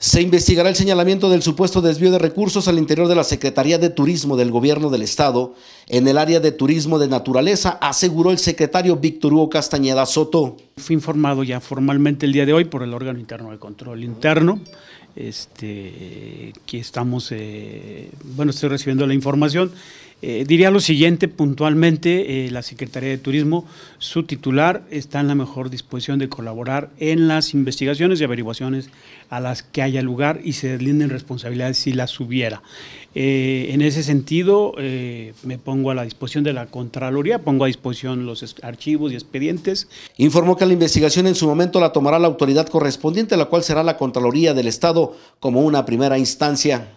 Se investigará el señalamiento del supuesto desvío de recursos al interior de la Secretaría de Turismo del Gobierno del Estado en el área de turismo de naturaleza, aseguró el secretario Víctor Hugo Castañeda Soto. Fui informado ya formalmente el día de hoy por el órgano interno de control interno, este, que estamos, eh, bueno, estoy recibiendo la información eh, diría lo siguiente puntualmente, eh, la Secretaría de Turismo, su titular, está en la mejor disposición de colaborar en las investigaciones y averiguaciones a las que haya lugar y se deslinden responsabilidades si las hubiera. Eh, en ese sentido, me pongo a la disposición de la Contraloría, pongo a disposición los archivos y expedientes. Informó que la investigación en su momento la tomará la autoridad correspondiente, la cual será la Contraloría del Estado como una primera instancia.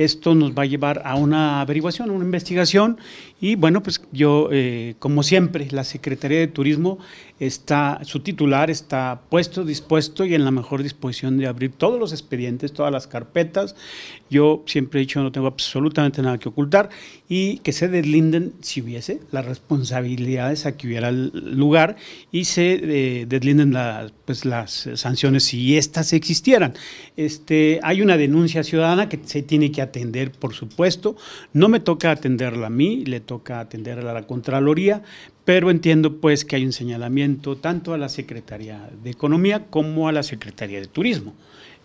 Esto nos va a llevar a una averiguación, a una investigación y bueno, pues yo, eh, como siempre, la Secretaría de Turismo está, su titular está puesto, dispuesto y en la mejor disposición de abrir todos los expedientes, todas las carpetas. Yo siempre he dicho, no tengo absolutamente nada que ocultar y que se deslinden, si hubiese, las responsabilidades a que hubiera lugar y se eh, deslinden pues, las sanciones si estas existieran. Este, hay una denuncia ciudadana que se tiene que atender atender, por supuesto. No me toca atenderla a mí, le toca atenderla a la Contraloría, pero entiendo pues que hay un señalamiento tanto a la Secretaría de Economía como a la Secretaría de Turismo.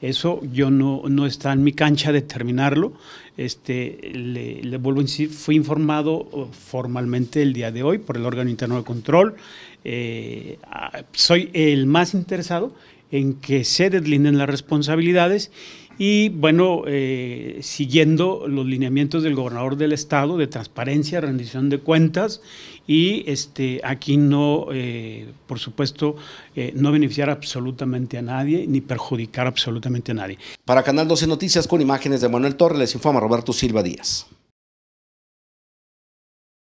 Eso yo no, está en mi cancha determinarlo. Este, le, vuelvo a decir, fui informado uh, formalmente el día de hoy por el órgano interno de control. Eh, ah, soy el más interesado en que se deslinden las responsabilidades y bueno, eh, siguiendo los lineamientos del gobernador del estado de transparencia, rendición de cuentas y este, aquí no, eh, por supuesto, eh, no beneficiar absolutamente a nadie ni perjudicar absolutamente a nadie. Para Canal 12 Noticias con imágenes de Manuel Torres les informa Roberto Silva Díaz.